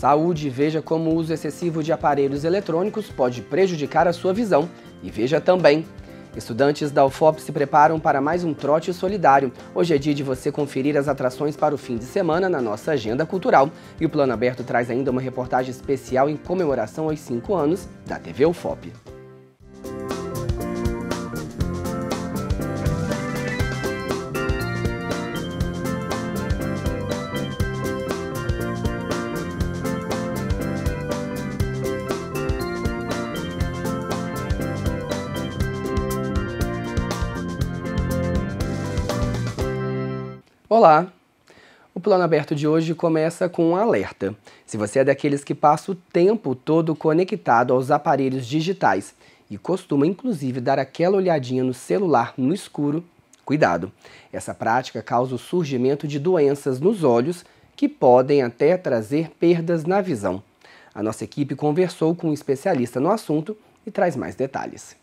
Saúde, veja como o uso excessivo de aparelhos eletrônicos pode prejudicar a sua visão. E veja também, estudantes da UFOP se preparam para mais um trote solidário. Hoje é dia de você conferir as atrações para o fim de semana na nossa agenda cultural. E o Plano Aberto traz ainda uma reportagem especial em comemoração aos cinco anos da TV UFOP. Olá! O plano aberto de hoje começa com um alerta. Se você é daqueles que passa o tempo todo conectado aos aparelhos digitais e costuma inclusive dar aquela olhadinha no celular no escuro, cuidado! Essa prática causa o surgimento de doenças nos olhos que podem até trazer perdas na visão. A nossa equipe conversou com um especialista no assunto e traz mais detalhes.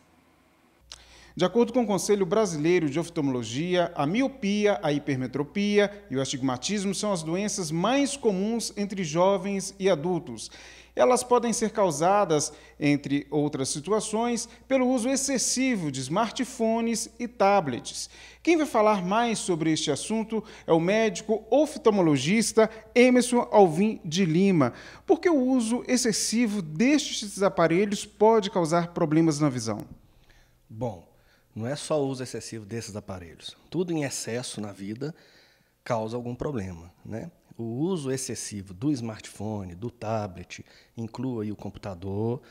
De acordo com o Conselho Brasileiro de Oftalmologia, a miopia, a hipermetropia e o astigmatismo são as doenças mais comuns entre jovens e adultos. Elas podem ser causadas, entre outras situações, pelo uso excessivo de smartphones e tablets. Quem vai falar mais sobre este assunto é o médico oftalmologista Emerson Alvim de Lima. Porque o uso excessivo destes aparelhos pode causar problemas na visão? Bom, não é só o uso excessivo desses aparelhos. Tudo em excesso na vida causa algum problema, né? O uso excessivo do smartphone, do tablet, inclua o computador,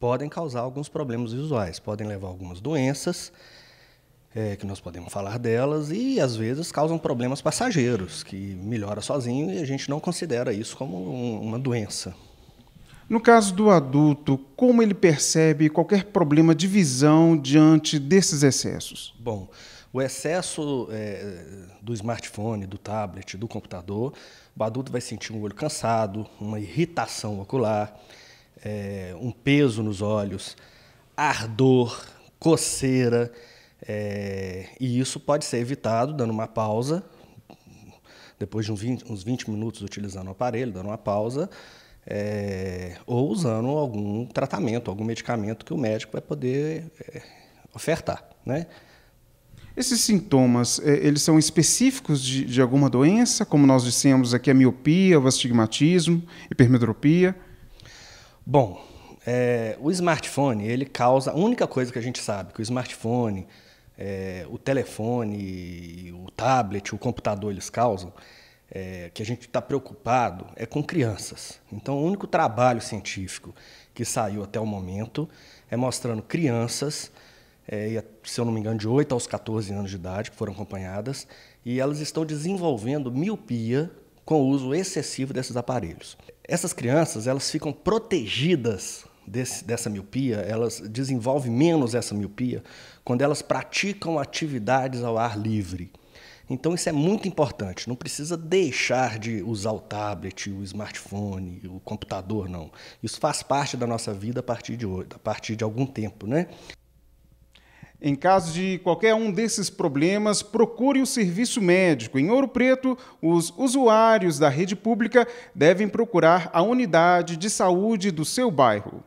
podem causar alguns problemas visuais, podem levar algumas doenças, é, que nós podemos falar delas, e às vezes causam problemas passageiros, que melhora sozinho e a gente não considera isso como um, uma doença, no caso do adulto, como ele percebe qualquer problema de visão diante desses excessos? Bom, o excesso é, do smartphone, do tablet, do computador, o adulto vai sentir um olho cansado, uma irritação ocular, é, um peso nos olhos, ardor, coceira, é, e isso pode ser evitado dando uma pausa, depois de uns 20, uns 20 minutos utilizando o aparelho, dando uma pausa, é, ou usando algum tratamento, algum medicamento que o médico vai poder é, ofertar, né? Esses sintomas, é, eles são específicos de, de, alguma doença, como nós dissemos aqui, a miopia, o astigmatismo, hipermetropia? Bom, é, o smartphone, ele causa... A única coisa que a gente sabe que o smartphone, é, o telefone, o tablet, o computador, eles causam, é, que a gente está preocupado é com crianças. Então, o único trabalho científico que saiu até o momento é mostrando crianças, é, se eu não me engano, de 8 aos 14 anos de idade, que foram acompanhadas, e elas estão desenvolvendo miopia com o uso excessivo desses aparelhos. Essas crianças elas ficam protegidas Desse, dessa miopia, elas desenvolvem menos essa miopia quando elas praticam atividades ao ar livre. Então isso é muito importante. Não precisa deixar de usar o tablet, o smartphone, o computador, não. Isso faz parte da nossa vida a partir de hoje, a partir de algum tempo, né? Em caso de qualquer um desses problemas, procure o serviço médico. Em Ouro Preto, os usuários da rede pública devem procurar a unidade de saúde do seu bairro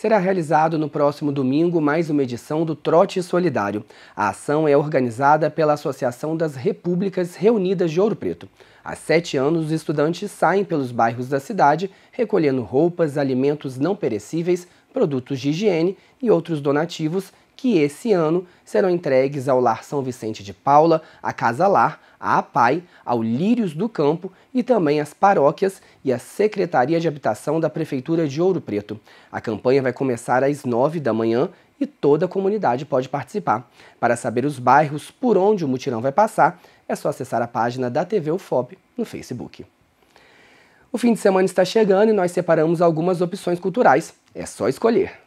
será realizado no próximo domingo mais uma edição do Trote Solidário. A ação é organizada pela Associação das Repúblicas Reunidas de Ouro Preto. Há sete anos, os estudantes saem pelos bairros da cidade recolhendo roupas, alimentos não perecíveis, produtos de higiene e outros donativos que esse ano serão entregues ao Lar São Vicente de Paula, à Casa Lar, à APAI, ao Lírios do Campo e também às paróquias e à Secretaria de Habitação da Prefeitura de Ouro Preto. A campanha vai começar às 9 da manhã e toda a comunidade pode participar. Para saber os bairros por onde o mutirão vai passar, é só acessar a página da TV UFOP no Facebook. O fim de semana está chegando e nós separamos algumas opções culturais. É só escolher.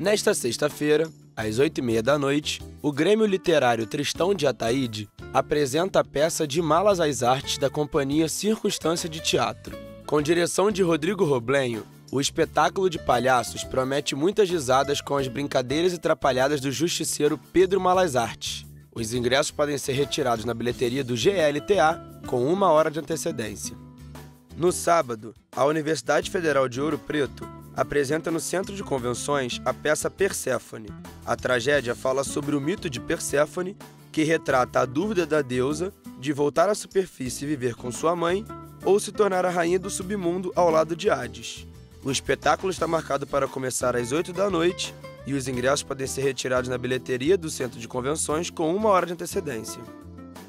Nesta sexta-feira, às oito e meia da noite, o Grêmio Literário Tristão de Ataíde apresenta a peça De Malas às Artes da Companhia Circunstância de Teatro. Com direção de Rodrigo Roblenho, o espetáculo de palhaços promete muitas risadas com as brincadeiras e trapalhadas do justiceiro Pedro Malas Artes. Os ingressos podem ser retirados na bilheteria do GLTA com uma hora de antecedência. No sábado, a Universidade Federal de Ouro Preto apresenta no Centro de Convenções a peça Perséfone. A tragédia fala sobre o mito de Perséfone, que retrata a dúvida da deusa de voltar à superfície e viver com sua mãe ou se tornar a rainha do submundo ao lado de Hades. O espetáculo está marcado para começar às 8 da noite e os ingressos podem ser retirados na bilheteria do Centro de Convenções com uma hora de antecedência.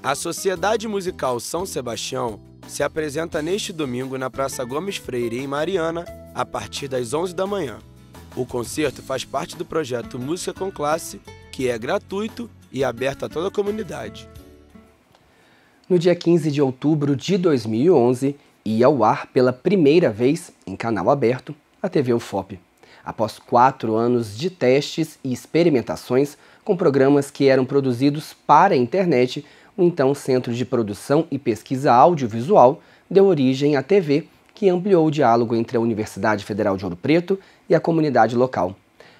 A Sociedade Musical São Sebastião se apresenta neste domingo na Praça Gomes Freire, em Mariana, a partir das 11 da manhã. O concerto faz parte do projeto Música com Classe, que é gratuito e aberto a toda a comunidade. No dia 15 de outubro de 2011, ia ao ar pela primeira vez, em canal aberto, a TV UFOP. Após quatro anos de testes e experimentações com programas que eram produzidos para a internet, o então Centro de Produção e Pesquisa Audiovisual deu origem à TV que ampliou o diálogo entre a Universidade Federal de Ouro Preto e a comunidade local.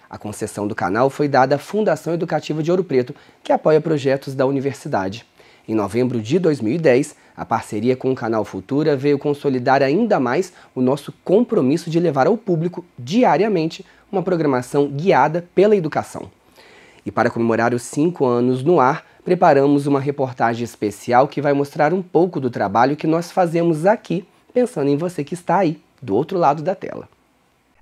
A concessão do canal foi dada à Fundação Educativa de Ouro Preto, que apoia projetos da universidade. Em novembro de 2010, a parceria com o Canal Futura veio consolidar ainda mais o nosso compromisso de levar ao público, diariamente, uma programação guiada pela educação. E para comemorar os cinco anos no ar, preparamos uma reportagem especial que vai mostrar um pouco do trabalho que nós fazemos aqui pensando em você que está aí, do outro lado da tela.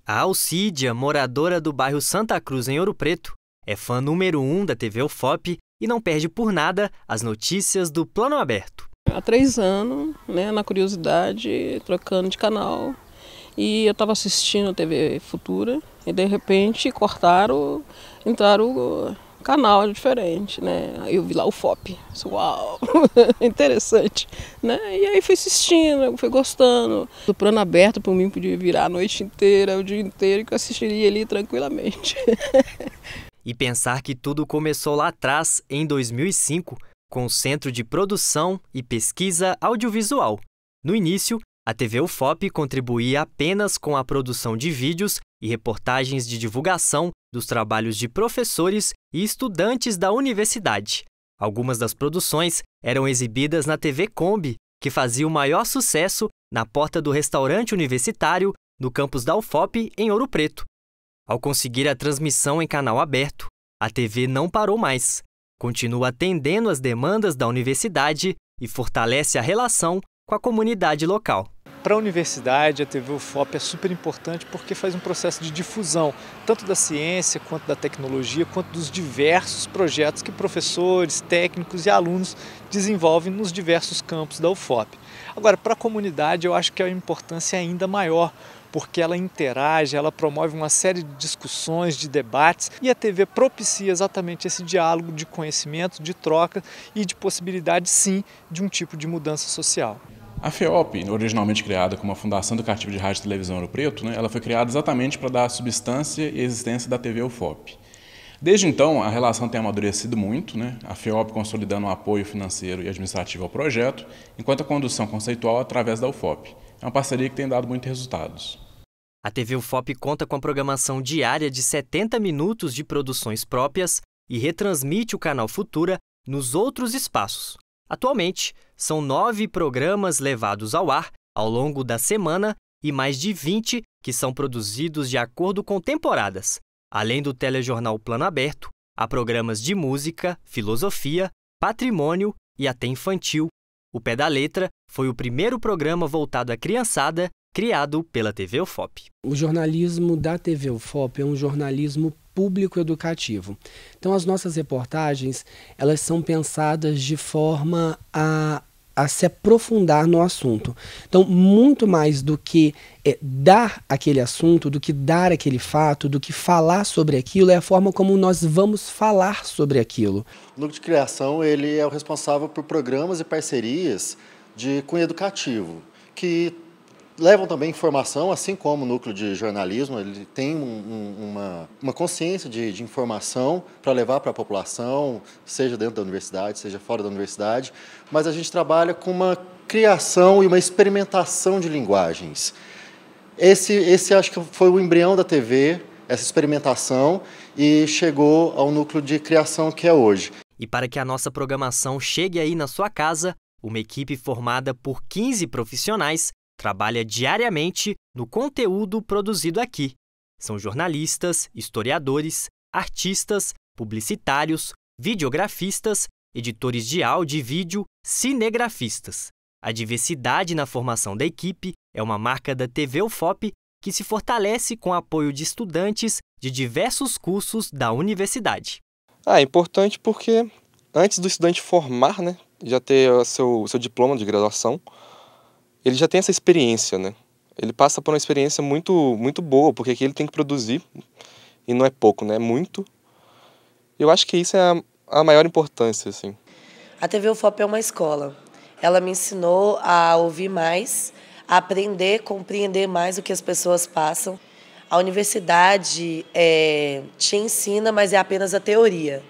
A Alcídia, moradora do bairro Santa Cruz, em Ouro Preto, é fã número um da TV UFOP e não perde por nada as notícias do Plano Aberto. Há três anos, né, na curiosidade, trocando de canal, e eu estava assistindo a TV Futura, e de repente cortaram, entraram canal é diferente, né? Aí eu vi lá o FOP, uau, interessante, né? E aí fui assistindo, fui gostando. O plano aberto para mim podia virar a noite inteira, o dia inteiro, que eu assistiria ali tranquilamente. e pensar que tudo começou lá atrás, em 2005, com o Centro de Produção e Pesquisa Audiovisual. No início, a TV UFOP contribuía apenas com a produção de vídeos e reportagens de divulgação dos trabalhos de professores e estudantes da universidade. Algumas das produções eram exibidas na TV Kombi, que fazia o maior sucesso na porta do restaurante universitário no campus da UFOP, em Ouro Preto. Ao conseguir a transmissão em canal aberto, a TV não parou mais. Continua atendendo às demandas da universidade e fortalece a relação com a comunidade local. Para a universidade, a TV UFOP é super importante porque faz um processo de difusão, tanto da ciência, quanto da tecnologia, quanto dos diversos projetos que professores, técnicos e alunos desenvolvem nos diversos campos da UFOP. Agora, para a comunidade, eu acho que a importância é ainda maior, porque ela interage, ela promove uma série de discussões, de debates e a TV propicia exatamente esse diálogo de conhecimento, de troca e de possibilidade, sim, de um tipo de mudança social. A FEOP, originalmente criada como a Fundação Educativa de Rádio e Televisão Ouro Preto, né, ela foi criada exatamente para dar substância e existência da TV UFOP. Desde então, a relação tem amadurecido muito, né, a FEOP consolidando o um apoio financeiro e administrativo ao projeto, enquanto a condução conceitual através da UFOP. É uma parceria que tem dado muitos resultados. A TV UFOP conta com a programação diária de 70 minutos de produções próprias e retransmite o canal Futura nos outros espaços, Atualmente, são nove programas levados ao ar ao longo da semana e mais de 20 que são produzidos de acordo com temporadas. Além do telejornal Plano Aberto, há programas de música, filosofia, patrimônio e até infantil. O Pé da Letra foi o primeiro programa voltado à criançada criado pela TV UFOP. O jornalismo da TV UFOP é um jornalismo público educativo. Então as nossas reportagens, elas são pensadas de forma a a se aprofundar no assunto. Então, muito mais do que é, dar aquele assunto, do que dar aquele fato, do que falar sobre aquilo, é a forma como nós vamos falar sobre aquilo. O Núcleo de Criação ele é o responsável por programas e parcerias de cunho educativo, que levam também informação, assim como o núcleo de jornalismo, ele tem um, um, uma, uma consciência de, de informação para levar para a população, seja dentro da universidade, seja fora da universidade, mas a gente trabalha com uma criação e uma experimentação de linguagens. Esse, esse acho que foi o embrião da TV, essa experimentação, e chegou ao núcleo de criação que é hoje. E para que a nossa programação chegue aí na sua casa, uma equipe formada por 15 profissionais trabalha diariamente no conteúdo produzido aqui. São jornalistas, historiadores, artistas, publicitários, videografistas, editores de áudio e vídeo, cinegrafistas. A diversidade na formação da equipe é uma marca da TV UFOP que se fortalece com o apoio de estudantes de diversos cursos da universidade. Ah, é importante porque antes do estudante formar, né, já ter o seu, seu diploma de graduação, ele já tem essa experiência, né? Ele passa por uma experiência muito, muito boa, porque aqui ele tem que produzir, e não é pouco, né? É muito. Eu acho que isso é a, a maior importância, assim. A TV UFOP é uma escola. Ela me ensinou a ouvir mais, a aprender, compreender mais o que as pessoas passam. A universidade é, te ensina, mas é apenas a teoria.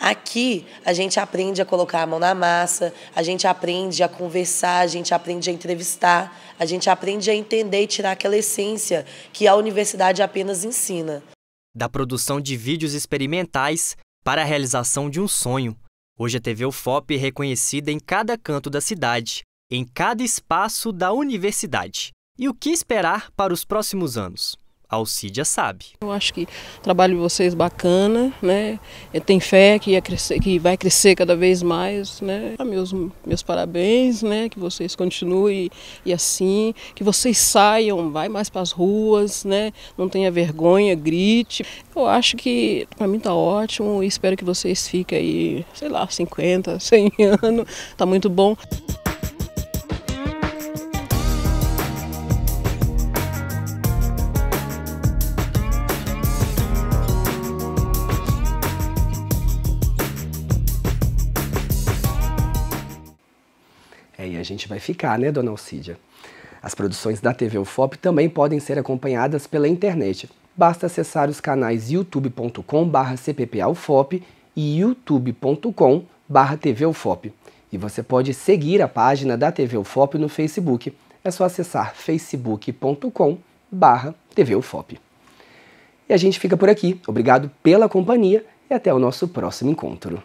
Aqui a gente aprende a colocar a mão na massa, a gente aprende a conversar, a gente aprende a entrevistar, a gente aprende a entender e tirar aquela essência que a universidade apenas ensina. Da produção de vídeos experimentais para a realização de um sonho. Hoje a TV UFOP é reconhecida em cada canto da cidade, em cada espaço da universidade. E o que esperar para os próximos anos? Alcídia sabe. Eu acho que o trabalho de vocês bacana, né? Eu tenho fé que, ia crescer, que vai crescer cada vez mais, né? Ah, meus, meus parabéns, né? Que vocês continuem e assim, que vocês saiam, vai mais para as ruas, né? Não tenha vergonha, grite. Eu acho que para mim tá ótimo e espero que vocês fiquem aí, sei lá, 50, 100 anos. Tá muito bom. gente vai ficar, né, dona Alcídia? As produções da TV UFOP também podem ser acompanhadas pela internet. Basta acessar os canais youtube.com/cppaufop e youtube.com/tvufop. E você pode seguir a página da TV UFOP no Facebook. É só acessar facebook.com/tvufop. E a gente fica por aqui. Obrigado pela companhia e até o nosso próximo encontro.